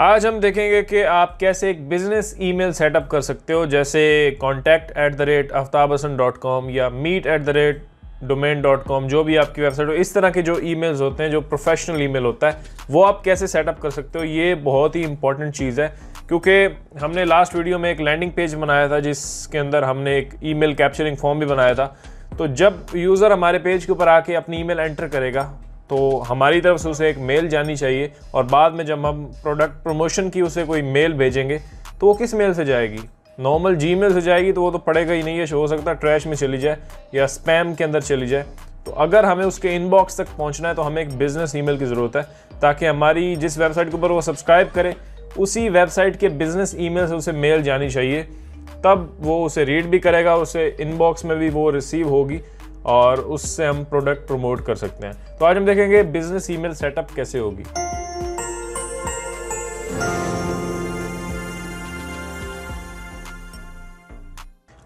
आज हम देखेंगे कि आप कैसे एक बिजनेस ईमेल सेटअप कर सकते हो जैसे contact at the rate Aftab Hasan dot com या meet at the rate domain dot com जो भी आपकी वेबसाइट हो इस तरह के जो ईमेल्स होते हैं जो प्रोफेशनल ईमेल होता है वो आप कैसे सेटअप कर सकते हो ये बहुत ही इंपॉर्टेंट चीज़ है क्योंकि हमने लास्ट वीडियो में एक लैंडिंग पेज बनाया था जिसके अंदर हमने एक ईमेल कैप्चरिंग फॉर्म भी बनाया था तो जब यूज़र हमारे पेज के ऊपर आके अपनी ईमेल एंटर करेगा तो हमारी तरफ से उसे एक मेल जानी चाहिए और बाद में जब हम प्रोडक्ट प्रमोशन की उसे कोई मेल भेजेंगे तो वो किस मेल से जाएगी नॉर्मल जी मेल से जाएगी तो वो तो पड़ेगा ही नहीं है हो सकता ट्रैश में चली जाए या स्पैम के अंदर चली जाए तो अगर हमें उसके इनबॉक्स तक पहुंचना है तो हमें एक बिज़नेस ईमेल की ज़रूरत है ताकि हमारी जिस वेबसाइट के ऊपर वो सब्सक्राइब करे उसी वेबसाइट के बिज़नेस ईमेल से उसे मेल जानी चाहिए तब वो उसे रीड भी करेगा उसे इनबॉक्स में भी वो रिसीव होगी और उससे हम प्रोडक्ट प्रमोट कर सकते हैं तो आज हम देखेंगे बिजनेस ईमेल सेटअप कैसे होगी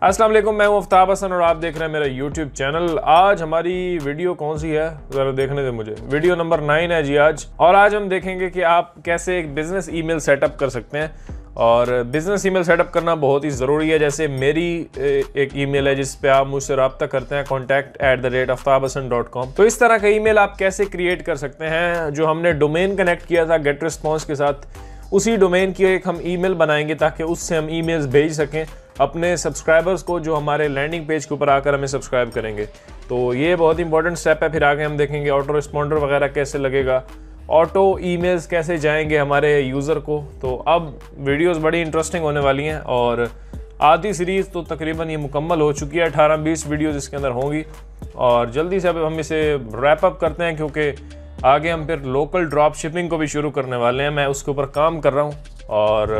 असलम मैं हूं हसन और आप देख रहे हैं मेरा YouTube चैनल आज हमारी वीडियो कौन सी है ज़रा देखने दे मुझे वीडियो नंबर नाइन है जी आज और आज हम देखेंगे कि आप कैसे एक बिजनेस ईमेल सेटअप कर सकते हैं और बिज़नेस ईमेल सेटअप करना बहुत ही ज़रूरी है जैसे मेरी एक ईमेल है जिस पे आप मुझसे रबता करते हैं contact at the rate Aftab Hasan dot com तो इस तरह का ईमेल आप कैसे क्रिएट कर सकते हैं जो हमने डोमेन कनेक्ट किया था गेट रिस्पॉन्स के साथ उसी डोमेन की एक हम ईमेल बनाएंगे ताकि उससे हम ईमेल्स भेज सकें अपने सब्सक्राइबर्स को जो हमारे लैंडिंग पेज के ऊपर आकर हमें सब्सक्राइब करेंगे तो ये बहुत इंपॉर्टेंट स्टेप है फिर आगे हम देखेंगे ऑटो रिस्पॉन्डर वगैरह कैसे लगेगा ऑटो ईमेल्स कैसे जाएंगे हमारे यूज़र को तो अब वीडियोस बड़ी इंटरेस्टिंग होने वाली हैं और आधी सीरीज़ तो तकरीबन ये मुकम्मल हो चुकी है अठारह बीस वीडियोज़ इसके अंदर होंगी और जल्दी से अब हम इसे रैप अप करते हैं क्योंकि आगे हम फिर लोकल ड्रॉप शिपिंग को भी शुरू करने वाले हैं मैं उसके ऊपर काम कर रहा हूँ और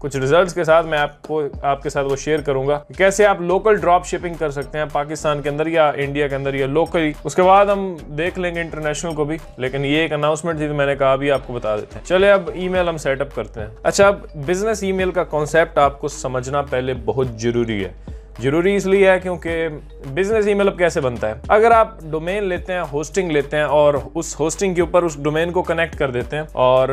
कुछ रिजल्ट्स के साथ मैं आपको आपके साथ वो शेयर करूंगा कैसे आप लोकल ड्रॉप शिपिंग कर सकते हैं पाकिस्तान के अंदर या इंडिया के अंदर या लोकली उसके बाद हम देख लेंगे इंटरनेशनल को भी लेकिन ये एक अनाउंसमेंट थी तो मैंने कहा अभी आपको बता देते हैं चले अब ई हम सेटअप करते हैं अच्छा अब बिजनेस ई का कॉन्सेप्ट आपको समझना पहले बहुत ज़रूरी है जरूरी इसलिए है क्योंकि बिजनेस ईमेल अब कैसे बनता है अगर आप डोमेन लेते हैं होस्टिंग लेते हैं और उस होस्टिंग के ऊपर उस डोमेन को कनेक्ट कर देते हैं और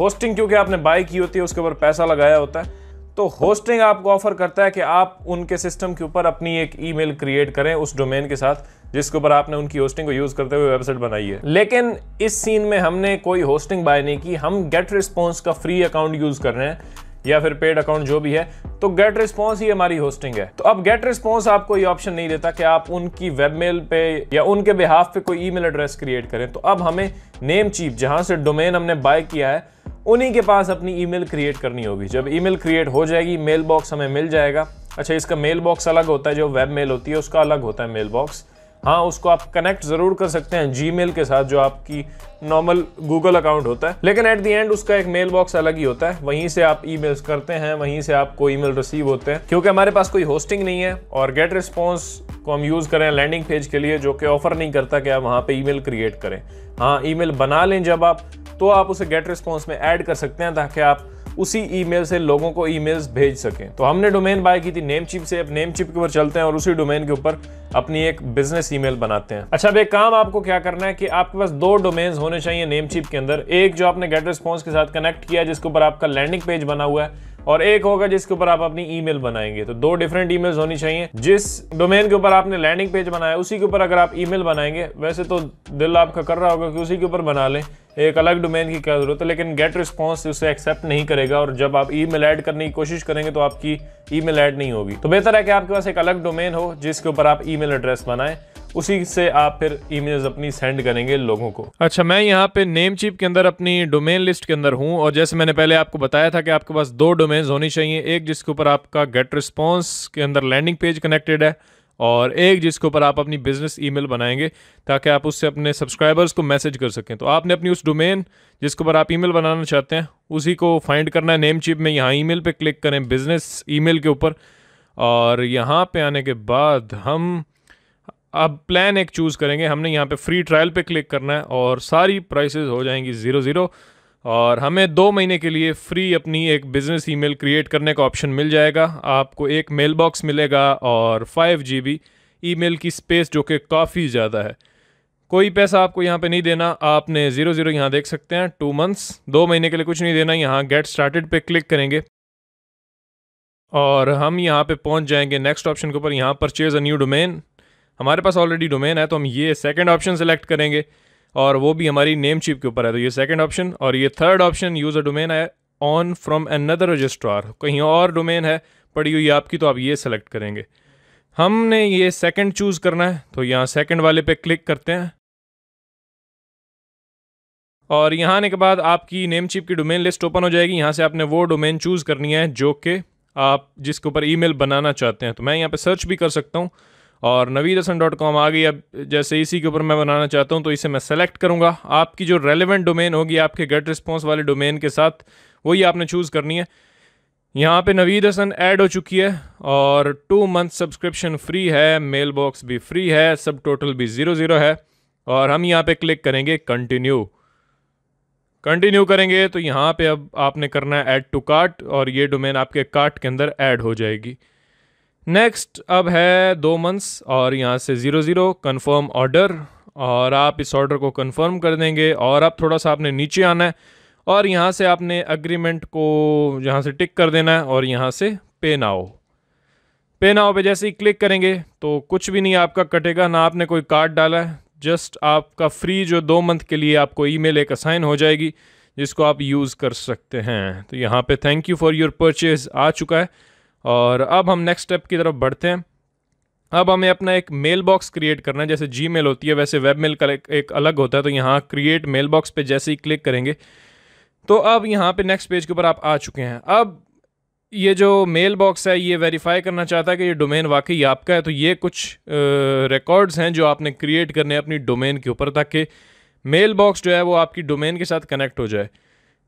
होस्टिंग क्योंकि आपने बाई की होती है उसके ऊपर पैसा लगाया होता है तो होस्टिंग आपको ऑफर करता है कि आप उनके सिस्टम के ऊपर अपनी एक ईमेल क्रिएट करें उस डोमेन के साथ जिसके ऊपर आपने उनकी होस्टिंग को यूज़ करते हुए वेबसाइट बनाई है लेकिन इस सीन में हमने कोई होस्टिंग बाय नहीं की हम गेट रिस्पॉन्स का फ्री अकाउंट यूज़ कर रहे हैं या फिर पेड अकाउंट जो भी है तो गेट रिस्पॉन्स ही हमारी होस्टिंग है तो अब गेट रिस्पॉन्स आपको ये ऑप्शन नहीं देता कि आप उनकी वेबमेल पे या उनके बिहाफ पे कोई ईमेल एड्रेस क्रिएट करें तो अब हमें नेम चीप जहां से डोमेन हमने बाय किया है उन्हीं के पास अपनी ईमेल क्रिएट करनी होगी जब ईमेल क्रिएट हो जाएगी मेल बॉक्स हमें मिल जाएगा अच्छा इसका मेल बॉक्स अलग होता है जो वेब मेल होती है उसका अलग होता है मेल बॉक्स हाँ उसको आप कनेक्ट ज़रूर कर सकते हैं जी के साथ जो आपकी नॉर्मल गूगल अकाउंट होता है लेकिन एट द एंड उसका एक मेल बॉक्स अलग ही होता है वहीं से आप ई करते हैं वहीं से आपको मेल रिसीव होते हैं क्योंकि हमारे पास कोई होस्टिंग नहीं है और गेट रिस्पॉन्स को हम यूज़ करें लैंडिंग पेज के लिए जो कि ऑफर नहीं करता कि आप वहाँ पर ई क्रिएट करें हाँ ई बना लें जब आप तो आप उसे गेट रिस्पॉन्स में ऐड कर सकते हैं ताकि आप उसी ईमेल से लोगों को ईमेल्स भेज सकें तो हमने डोमेन बाय की थी नेम चिप से अब नेम चिप के ऊपर चलते हैं और उसी डोमेन के ऊपर अपनी एक बिजनेस ईमेल बनाते हैं अच्छा अब एक काम आपको क्या करना है कि आपके पास दो डोमेन्स होने चाहिए नेम चिप के अंदर एक जो आपने गेट रिस्पॉन्स के साथ कनेक्ट किया जिसके ऊपर आपका लैंडिंग पेज बना हुआ है और एक होगा जिसके ऊपर आप अपनी ईमेल बनाएंगे तो दो डिफरेंट ईमेल्स होनी चाहिए जिस डोमेन के ऊपर आपने लैंडिंग पेज बनाया उसी के ऊपर अगर आप ईमेल बनाएंगे वैसे तो दिल आपका कर रहा होगा कि उसी के ऊपर बना लें एक अलग डोमेन की क्या जरूरत है लेकिन गेट रिस्पॉन्स उसे एक्सेप्ट नहीं करेगा और जब आप ई ऐड करने की कोशिश करेंगे तो आपकी ई ऐड नहीं होगी तो बेहतर है कि आपके पास एक अलग डोमेन हो जिसके ऊपर आप ई एड्रेस बनाएं उसी से आप फिर इमेजेस अपनी सेंड करेंगे लोगों को अच्छा मैं यहाँ पे नेम चिप के अंदर अपनी डोमेन लिस्ट के अंदर हूँ और जैसे मैंने पहले आपको बताया था कि आपके पास दो डोमेन्स होनी चाहिए एक जिसके ऊपर आपका गेट रिस्पॉन्स के अंदर लैंडिंग पेज कनेक्टेड है और एक जिसके ऊपर आप अपनी बिजनेस ईमेल बनाएंगे ताकि आप उससे अपने सब्सक्राइबर्स को मैसेज कर सकें तो आपने अपनी उस डोमेन जिसके ऊपर आप ईमेल बनाना चाहते हैं उसी को फाइंड करना है नेम चिप में यहाँ ईमेल पे क्लिक करें बिजनेस ईमेल के ऊपर और यहाँ पे आने के बाद हम अब प्लान एक चूज़ करेंगे हमने यहाँ पे फ्री ट्रायल पे क्लिक करना है और सारी प्राइसेस हो जाएंगी ज़ीरो ज़ीरो और हमें दो महीने के लिए फ्री अपनी एक बिज़नेस ईमेल क्रिएट करने का ऑप्शन मिल जाएगा आपको एक मेल बॉक्स मिलेगा और five G B email की स्पेस जो कि काफ़ी ज़्यादा है कोई पैसा आपको यहाँ पे नहीं देना आपने ज़ीरो ज़ीरो यहाँ देख सकते हैं टू मंथ्स दो महीने के लिए कुछ नहीं देना यहाँ गेट स्टार्टेड पे क्लिक करेंगे और हम यहाँ पे पहुँच जाएंगे नेक्स्ट ऑप्शन के ऊपर यहाँ परचेज़ अ न्यू डोमेन हमारे पास ऑलरेडी डोमेन है तो हम ये सेकेंड ऑप्शन सेलेक्ट करेंगे और वो भी हमारी नेम चिप के ऊपर है तो ये सेकेंड ऑप्शन और ये third option use a domain है ऑन फ्रॉम अनदर रजिस्ट्रार कहीं और डोमेन है पड़ी हुई आपकी तो आप ये सेलेक्ट करेंगे हमने ये सेकंड चूज़ करना है तो यहाँ सेकंड वाले पे क्लिक करते हैं और यहाँ आने के बाद आपकी नेम चिप की डोमेन लिस्ट ओपन हो जाएगी यहाँ से आपने वो डोमेन चूज़ करनी है जो कि आप जिसके ऊपर ईमेल बनाना चाहते हैं तो मैं यहाँ पे सर्च भी कर सकता हूँ और नवीद हसन डॉट कॉम आ गई अब जैसे इसी के ऊपर मैं बनाना चाहता हूँ तो इसे मैं सेलेक्ट करूँगा आपकी जो रेलिवेंट डोमेन होगी आपके गेट रिस्पॉन्स वाले डोमेन के साथ वही आपने चूज़ करनी है यहाँ पे नवीद हसन ऐड हो चुकी है और टू मंथ सब्सक्रिप्शन फ्री है मेल बॉक्स भी फ्री है सब टोटल भी ज़ीरो ज़ीरो है और हम यहाँ पे क्लिक करेंगे कंटिन्यू कंटिन्यू करेंगे तो यहाँ पे अब आपने करना है ऐड टू कार्ट और ये डोमेन आपके कार्ट के अंदर ऐड हो जाएगी नेक्स्ट अब है दो मंथ्स और यहाँ से ज़ीरो ज़ीरो कन्फर्म ऑर्डर और आप इस ऑर्डर को कन्फर्म कर देंगे और अब थोड़ा सा आपने नीचे आना है और यहाँ से आपने अग्रीमेंट को यहाँ से टिक कर देना है और यहाँ से पे नाओ पे नाओ पे जैसे ही क्लिक करेंगे तो कुछ भी नहीं आपका कटेगा ना आपने कोई कार्ड डाला है जस्ट आपका फ्री जो दो मंथ के लिए आपको मेल एक असाइन हो जाएगी जिसको आप यूज़ कर सकते हैं तो यहाँ पर thank you for your purchase आ चुका है और अब हम नेक्स्ट स्टेप की तरफ बढ़ते हैं अब हमें अपना एक मेल बॉक्स क्रिएट करना है जैसे जी मेल होती है वैसे वेब मेल का एक अलग होता है तो यहाँ क्रिएट मेल बॉक्स पर जैसे ही क्लिक करेंगे तो अब यहाँ पे नेक्स्ट पेज के ऊपर आप आ चुके हैं अब ये जो मेल बॉक्स है ये वेरीफाई करना चाहता है कि ये डोमेन वाकई आपका है तो ये कुछ रिकॉर्ड्स हैं जो आपने क्रिएट करने अपनी डोमेन के ऊपर ताकि मेल बॉक्स जो है वो आपकी डोमेन के साथ कनेक्ट हो जाए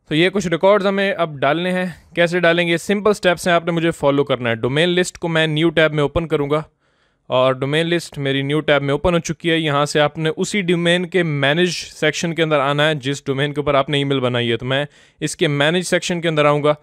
तो ये कुछ रिकॉर्ड्स हमें अब डालने हैं कैसे डालेंगे सिंपल स्टेप्स हैं आपने मुझे फॉलो करना है डोमेन लिस्ट को मैं न्यू टैब में ओपन करूँगा और डोमेन लिस्ट मेरी न्यू टैब में ओपन हो चुकी है यहाँ से आपने उसी डोमेन के मैनेज सेक्शन के अंदर आना है जिस डोमेन के ऊपर आपने ईमेल बनाई है तो मैं इसके मैनेज सेक्शन के अंदर आऊँगा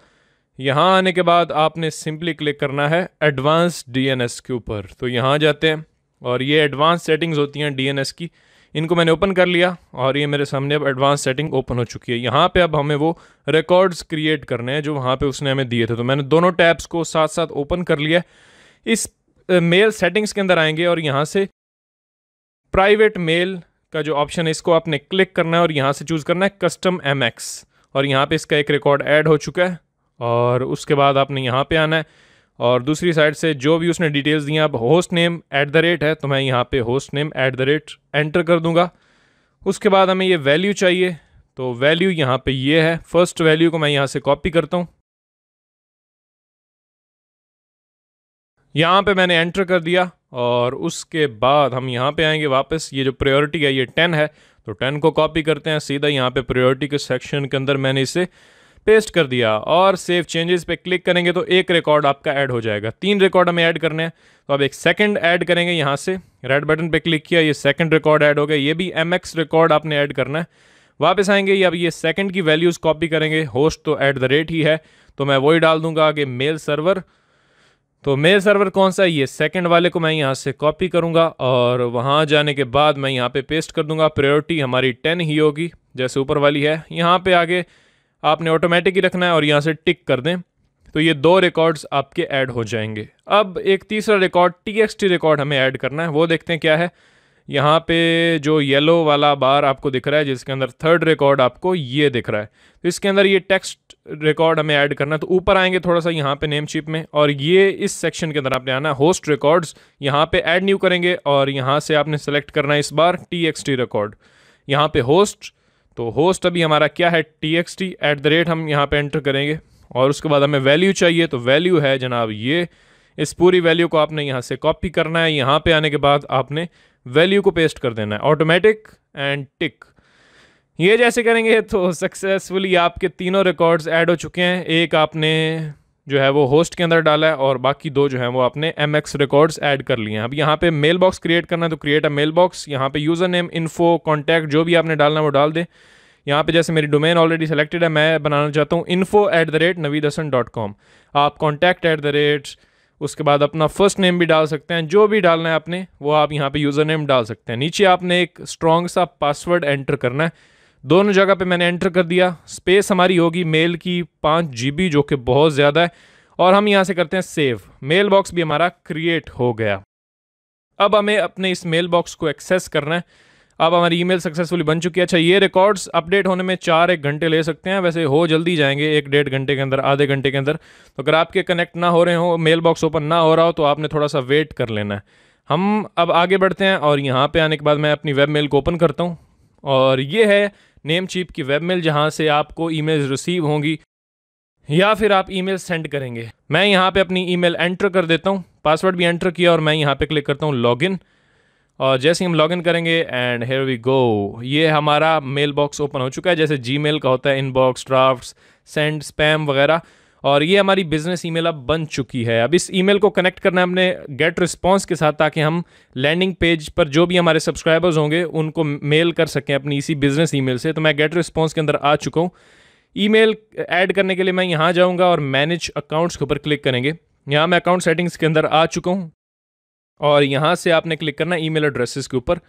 यहाँ आने के बाद आपने सिंपली क्लिक करना है एडवांस डीएनएस के ऊपर तो यहाँ जाते हैं और ये एडवांस सेटिंग्स होती हैं डीएनएस की इनको मैंने ओपन कर लिया और ये मेरे सामने अब एडवांस सेटिंग ओपन हो चुकी है यहाँ पे अब हमें वो रिकॉर्ड्स क्रिएट करने हैं जो वहाँ पे उसने हमें दिए थे तो मैंने दोनों टैब्स को साथ साथ ओपन कर लिया इस मेल सेटिंग्स के अंदर आएंगे और यहाँ से प्राइवेट मेल का जो ऑप्शन है इसको आपने क्लिक करना है और यहाँ से चूज़ करना है कस्टम एम और यहाँ पर इसका एक रिकॉर्ड एड हो चुका है और उसके बाद आपने यहाँ पर आना है और दूसरी साइड से जो भी उसने डिटेल्स दी अब host name at the rate है तो मैं यहाँ पे host name at the rate enter कर दूँगा उसके बाद हमें ये वैल्यू चाहिए तो वैल्यू यहाँ पे ये है फर्स्ट वैल्यू को मैं यहाँ से कॉपी करता हूँ यहाँ पे मैंने एंटर कर दिया और उसके बाद हम यहाँ पे आएंगे वापस ये जो प्रायोरिटी है ये टेन है तो टेन को कॉपी करते हैं सीधा यहाँ पे प्रायोरिटी के सेक्शन के अंदर मैंने इसे पेस्ट कर दिया और सेव चेंजेस पे क्लिक करेंगे तो एक रिकॉर्ड आपका ऐड हो जाएगा तीन रिकॉर्ड हमें ऐड करने हैं तो अब एक सेकंड ऐड करेंगे यहाँ से रेड बटन पे क्लिक किया ये सेकंड रिकॉर्ड ऐड हो गया ये भी एम रिकॉर्ड आपने ऐड करना है वापस आएंगे ये अब ये सेकंड की वैल्यूज़ कॉपी करेंगे होस्ट तो ऐट द रेट ही है तो मैं वही डाल दूंगा आगे मेल सर्वर तो मेल सर्वर कौन सा है ये सेकंड वाले को मैं यहाँ से कॉपी करूँगा और वहाँ जाने के बाद मैं यहाँ पे पेस्ट कर दूँगा प्रायोरिटी हमारी टेन ही होगी जैसे ऊपर वाली है यहाँ पे आगे आपने ऑटोमेटिक ही रखना है और यहाँ से टिक कर दें तो ये दो रिकॉर्ड्स आपके ऐड हो जाएंगे अब एक तीसरा रिकॉर्ड टी रिकॉर्ड हमें ऐड करना है वो देखते हैं क्या है यहाँ पे जो येलो वाला बार आपको दिख रहा है जिसके अंदर थर्ड रिकॉर्ड आपको ये दिख रहा है तो इसके अंदर ये टेक्स्ट रिकॉर्ड हमें ऐड करना है तो ऊपर आएंगे थोड़ा सा यहाँ पे नेम चिप में और ये इस सेक्शन के अंदर आपने आना होस्ट रिकॉर्ड्स यहाँ पे ऐड न्यू करेंगे और यहाँ से आपने सेलेक्ट करना है इस बार टी रिकॉर्ड यहाँ पे होस्ट तो होस्ट अभी हमारा क्या है T X T at the rate हम यहाँ पे एंटर करेंगे और उसके बाद हमें वैल्यू चाहिए तो वैल्यू है जनाब ये इस पूरी वैल्यू को आपने यहाँ से कॉपी करना है यहाँ पे आने के बाद आपने वैल्यू को पेस्ट कर देना है ऑटोमेटिक एंड टिक ये जैसे करेंगे तो सक्सेसफुली आपके तीनों रिकॉर्ड्स ऐड हो चुके हैं एक आपने जो है वो होस्ट के अंदर डाला है और बाकी दो जो है वो आपने एम एक्स रिकॉर्ड्स एड कर लिए हैं अब यहाँ पे मेल बॉक्स क्रिएट करना है तो क्रिएट अ मेल बॉक्स यहाँ पे यूज़र नेम इन्फो कॉन्टैक्ट जो भी आपने डालना है वो डाल दें यहाँ पे जैसे मेरी डोमेन ऑलरेडी सेलेक्टेड है मैं बनाना चाहता हूँ info at the rate Naveed Hasan dot com आप कॉन्टैक्ट एट द रेट उसके बाद अपना फर्स्ट नेम भी डाल सकते हैं जो भी डालना है आपने वो आप यहाँ पे यूज़र नेम डाल सकते हैं नीचे आपने एक स्ट्रॉन्ग सा पासवर्ड एंटर करना है दोनों जगह पे मैंने एंटर कर दिया स्पेस हमारी होगी मेल की पाँच जी जो कि बहुत ज़्यादा है और हम यहाँ से करते हैं सेव मेल बॉक्स भी हमारा क्रिएट हो गया अब हमें अपने इस मेल बॉक्स को एक्सेस करना है अब हमारी ईमेल सक्सेसफुली बन चुकी है अच्छा ये रिकॉर्ड्स अपडेट होने में चार एक घंटे ले सकते हैं वैसे हो जल्दी जाएंगे एक डेढ़ घंटे के अंदर आधे घंटे के अंदर तो अगर आपके कनेक्ट ना हो रहे हो मेल बॉक्स ओपन ना हो रहा हो तो आपने थोड़ा सा वेट कर लेना है हम अब आगे बढ़ते हैं और यहाँ पे आने के बाद मैं अपनी वेब मेल को ओपन करता हूँ और ये है नेम चीप की वेब मेल जहाँ से आपको ईमेल्स रिसीव होंगी या फिर आप ईमेल सेंड करेंगे मैं यहाँ पे अपनी ईमेल एंटर कर देता हूँ पासवर्ड भी एंटर किया और मैं यहाँ पे क्लिक करता हूँ लॉगिन और जैसे हम लॉगिन करेंगे एंड हेयर वी गो ये हमारा मेल बॉक्स ओपन हो चुका है जैसे जी का होता है इनबॉक्स ड्राफ्ट सेंड स्पैम वगैरह और ये हमारी बिजनेस ईमेल अब बन चुकी है अब इस ईमेल को कनेक्ट करना है हमने गेट रिस्पॉन्स के साथ ताकि हम लैंडिंग पेज पर जो भी हमारे सब्सक्राइबर्स होंगे उनको मेल कर सकें अपनी इसी बिजनेस ईमेल से तो मैं गेट रिस्पॉन्स के अंदर आ चुका हूँ ईमेल ऐड करने के लिए मैं यहाँ जाऊँगा और मैनेज अकाउंट्स के ऊपर क्लिक करेंगे यहाँ मैं अकाउंट सेटिंग्स के अंदर आ चुका हूँ और यहाँ से आपने क्लिक करना ईमेल एड्रेसेस के ऊपर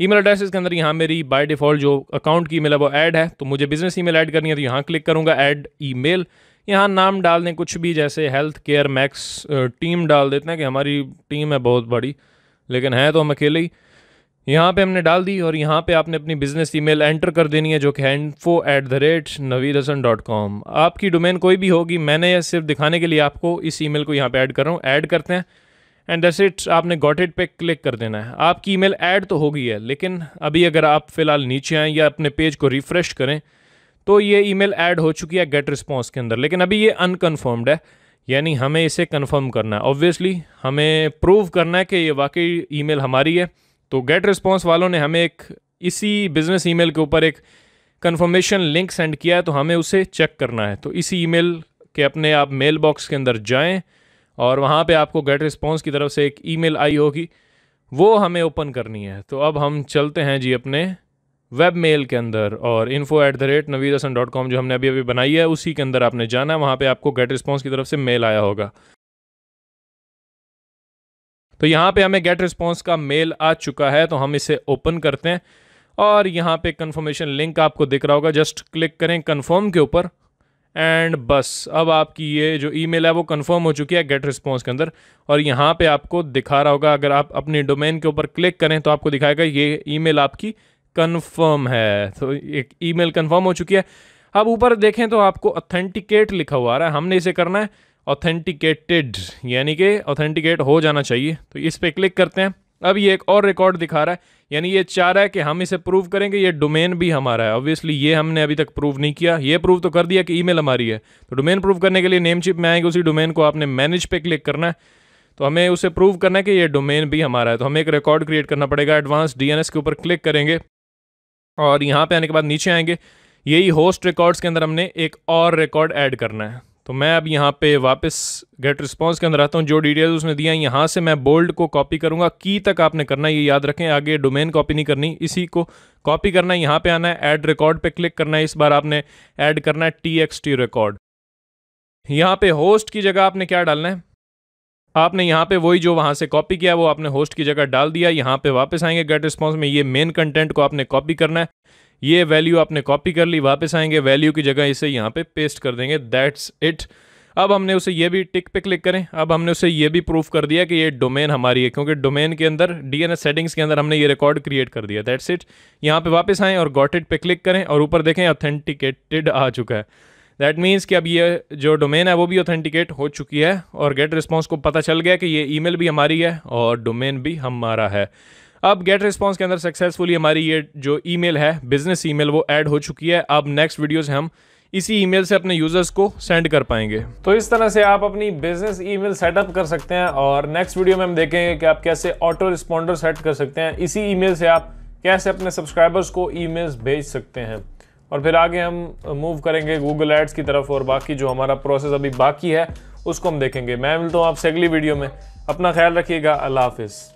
ईमेल एड्रेसेस के अंदर यहाँ मेरी बाय डिफ़ॉल्ट जो अकाउंट की ईमेल है वो ऐड है तो मुझे बिजनेस ईमेल ऐड करनी है तो यहाँ क्लिक करूँगा ऐड ईमेल यहाँ नाम डाल दें कुछ भी जैसे हेल्थ केयर मैक्स टीम डाल देते हैं कि हमारी टीम है बहुत बड़ी लेकिन है तो हम अकेले ही यहाँ पे हमने डाल दी और यहाँ पे आपने अपनी बिज़नेस ईमेल एंटर कर देनी है जो कि info at the rate Naveed Hasan dot com आपकी डोमेन कोई भी होगी मैंने यह सिर्फ दिखाने के लिए आपको इस ईमेल को यहाँ पे ऐड कर रहा हूँ ऐड करते हैं एंड दैट्स इट आपने गॉट इट पे क्लिक कर देना है आपकी ईमेल ऐड तो हो गई है लेकिन अभी अगर आप फ़िलहाल नीचे आएँ या अपने पेज को रिफ़्रेश करें तो ये ईमेल ऐड हो चुकी है गेट रिस्पॉन्स के अंदर लेकिन अभी ये अनकन्फर्म्ड है यानी हमें इसे कन्फर्म करना है ऑब्वियसली हमें प्रूव करना है कि ये वाकई ईमेल हमारी है तो गेट रिस्पॉन्स वालों ने हमें एक इसी बिज़नेस ईमेल के ऊपर एक कन्फर्मेशन लिंक सेंड किया है तो हमें उसे चेक करना है तो इसी ईमेल के अपने आप मेल बॉक्स के अंदर जाएं और वहाँ पे आपको गेट रिस्पॉन्स की तरफ से एक ईमेल आई होगी वो हमें ओपन करनी है तो अब हम चलते हैं जी अपने वेब मेल के अंदर और info at the rate Naveed Hasan dot com जो हमने अभी अभी बनाई है उसी के अंदर आपने जाना है वहाँ पर आपको गेट रिस्पॉन्स की तरफ से मेल आया होगा तो यहाँ पे हमें गेट रिस्पॉन्स का मेल आ चुका है तो हम इसे ओपन करते हैं और यहाँ पे कन्फर्मेशन लिंक आपको दिख रहा होगा जस्ट क्लिक करें कन्फर्म के ऊपर एंड बस अब आपकी ये जो ईमेल है वो कन्फर्म हो चुकी है गेट रिस्पॉन्स के अंदर और यहाँ पे आपको दिखा रहा होगा अगर आप अपनी डोमेन के ऊपर क्लिक करें तो आपको दिखाएगा ये ईमेल आपकी कन्फर्म है तो एक ईमेल कन्फर्म हो चुकी है अब ऊपर देखें तो आपको ऑथेंटिकेट लिखा हुआ आ रहा है हमने इसे करना है ऑथेंटिकेटेड यानी कि ऑथेंटिकेट हो जाना चाहिए तो इस पर क्लिक करते हैं अब ये एक और रिकॉर्ड दिखा रहा है यानी ये चाह रहा है कि हम इसे प्रूव करेंगे ये डोमेन भी हमारा है ऑब्वियसली ये हमने अभी तक प्रूव नहीं किया ये प्रूव तो कर दिया कि ईमेल हमारी है तो डोमेन प्रूव करने के लिए नेम चिप में आएंगे उसी डोमेन को आपने मैनेज पे क्लिक करना है तो हमें उसे प्रूव करना है कि ये डोमेन भी हमारा है तो हमें एक रिकॉर्ड क्रिएट करना पड़ेगा एडवांस डी के ऊपर क्लिक करेंगे और यहाँ पे आने के बाद नीचे आएंगे यही होस्ट रिकॉर्ड्स के अंदर हमने एक और रिकॉर्ड ऐड करना है तो मैं अब यहाँ पे वापस गेट रिस्पॉन्स के अंदर आता हूँ जो डिटेल्स उसने दिया है यहाँ से मैं बोल्ड को कॉपी करूँगा की तक आपने करना है ये याद रखें आगे डोमेन कॉपी नहीं करनी इसी को कॉपी करना है यहाँ पर आना है ऐड रिकॉर्ड पर क्लिक करना है इस बार आपने ऐड करना है टी एक्स टी रिकॉर्ड यहाँ पे होस्ट की जगह आपने क्या डालना है आपने यहाँ पे वही जो वहाँ से कॉपी किया वो आपने होस्ट की जगह डाल दिया यहाँ पे वापस आएंगे गेट रिस्पॉन्स में ये मेन कंटेंट को आपने कॉपी करना है ये वैल्यू आपने कॉपी कर ली वापस आएंगे वैल्यू की जगह इसे यहाँ पे पेस्ट कर देंगे दैट्स इट अब हमने उसे ये भी टिक पे क्लिक करें अब हमने उसे ये भी प्रूफ कर दिया कि ये डोमेन हमारी है क्योंकि डोमेन के अंदर डीएनएस सेटिंग्स के अंदर हमने ये रिकॉर्ड क्रिएट कर दिया दैट्स इट यहाँ पे वापस आएँ और गॉटेड पे क्लिक करें और ऊपर देखें ऑथेंटिकेटेड आ चुका है दैट मीन्स कि अब ये जो डोमेन है वो भी ऑथेंटिकेट हो चुकी है और गेट रिस्पॉन्स को पता चल गया कि ये ईमेल भी हमारी है और डोमेन भी हमारा है अब गेट रिस्पॉन्स के अंदर सक्सेसफुली हमारी ये जो ईमेल है बिजनेस ईमेल वो ऐड हो चुकी है अब नेक्स्ट वीडियो से हम इसी ईमेल से अपने यूजर्स को सेंड कर पाएंगे तो इस तरह से आप अपनी बिजनेस ईमेल सेटअप कर सकते हैं और नेक्स्ट वीडियो में हम देखेंगे कि आप कैसे ऑटो रिस्पॉन्डर सेट कर सकते हैं इसी ईमेल से आप कैसे अपने सब्सक्राइबर्स को ईमेल्स भेज सकते हैं और फिर आगे हम मूव करेंगे गूगल एड्स की तरफ और बाकी जो हमारा प्रोसेस अभी बाकी है उसको हम देखेंगे मैं मिलता हूँ आपसे अगली वीडियो में अपना ख्याल रखिएगा अल्लाह हाफिज़